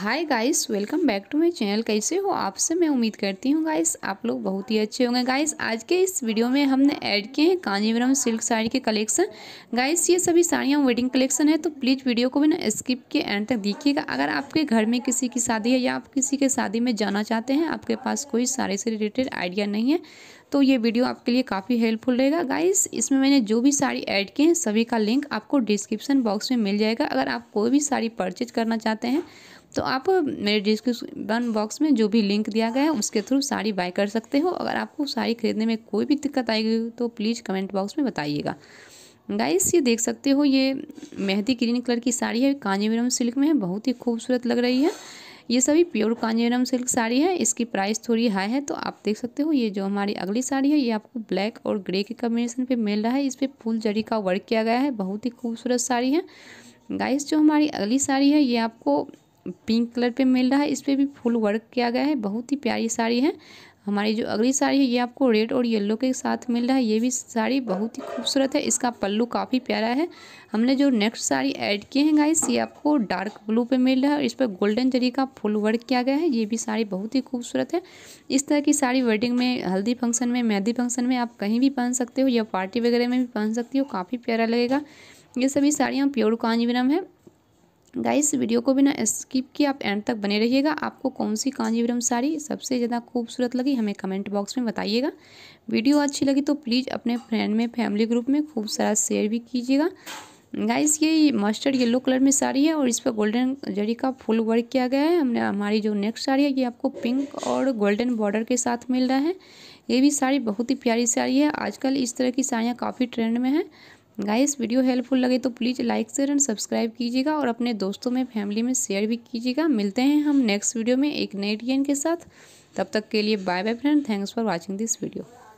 hi guys welcome back to my channel कैसे हो आपसे मैं उम्मीद करती हूँ गाइस आप लोग बहुत ही अच्छे होंगे गाइस आज के इस वीडियो में हमने ऐड किए हैं कांजीवरम सिल्क साड़ी के कलेक्शन गाइस ये सभी साड़ियाँ वेडिंग कलेक्शन है तो प्लीज़ वीडियो को भी ना स्किप के एंड तक देखिएगा अगर आपके घर में किसी की शादी है या आप किसी के शादी में जाना चाहते हैं आपके पास कोई साड़ी से रिलेटेड आइडिया नहीं है तो ये वीडियो आपके लिए काफ़ी हेल्पफुल रहेगा गाइस इसमें मैंने जो भी साड़ी ऐड किए हैं सभी का लिंक आपको डिस्क्रिप्शन बॉक्स में मिल जाएगा अगर आप कोई भी साड़ी परचेज करना चाहते हैं तो आप मेरे डिस्क्रिप्शन बॉक्स में जो भी लिंक दिया गया है उसके थ्रू साड़ी बाय कर सकते हो अगर आपको साड़ी खरीदने में कोई भी दिक्कत आएगी तो प्लीज़ कमेंट बॉक्स में बताइएगा गाइस ये देख सकते हो ये मेहंदी ग्रीन कलर की साड़ी है कांजीवरम सिल्क में है बहुत ही खूबसूरत लग रही है ये सभी प्योर कांजीवरम सिल्क साड़ी है इसकी प्राइस थोड़ी हाई है तो आप देख सकते हो ये जो हमारी अगली साड़ी है ये आपको ब्लैक और ग्रे के कम्बिनेशन पे मिल रहा है इस पर फुल जरी का वर्क किया गया है बहुत ही खूबसूरत साड़ी है गाइस जो हमारी अगली साड़ी है ये आपको पिंक कलर पे मिल रहा है इस पर भी फुल वर्क किया गया है बहुत ही प्यारी साड़ी है हमारी जो अगली साड़ी है ये आपको रेड और येलो के साथ मिल रहा है ये भी साड़ी बहुत ही खूबसूरत है इसका पल्लू काफ़ी प्यारा है हमने जो नेक्स्ट साड़ी ऐड किए हैं गाइस ये आपको डार्क ब्लू पे मिल रहा है और इस पर गोल्डन जरी का फुल वर्क किया गया है ये भी साड़ी बहुत ही खूबसूरत है इस तरह की साड़ी वेडिंग में हल्दी फंक्शन में मेहंदी फंक्शन में आप कहीं भी पहन सकते हो या पार्टी वगैरह में भी पहन सकती हो काफ़ी प्यारा लगेगा ये सभी साड़ियाँ प्योर कांजीवरम है गाइस वीडियो को बिना स्किप किए आप एंड तक बने रहिएगा आपको कौन सी कांजीवरम साड़ी सबसे ज़्यादा खूबसूरत लगी हमें कमेंट बॉक्स में बताइएगा वीडियो अच्छी लगी तो प्लीज़ अपने फ्रेंड में फैमिली ग्रुप में खूब सारा शेयर भी कीजिएगा गाइस ये मस्टर्ड येलो कलर में साड़ी है और इस पर गोल्डन जड़ी का फुल वर्क किया गया है हमने हमारी जो नेक्स्ट साड़ी है ये आपको पिंक और गोल्डन बॉर्डर के साथ मिल रहा है ये भी साड़ी बहुत ही प्यारी साड़ी है आजकल इस तरह की साड़ियाँ काफ़ी ट्रेंड में है गाइस वीडियो हेल्पफुल लगे तो please like share and subscribe कीजिएगा और अपने दोस्तों में फैमिली में शेयर भी कीजिएगा मिलते हैं हम नेक्स्ट वीडियो में एक नए डिजाइन के साथ तब तक के लिए bye bye friend thanks for watching this video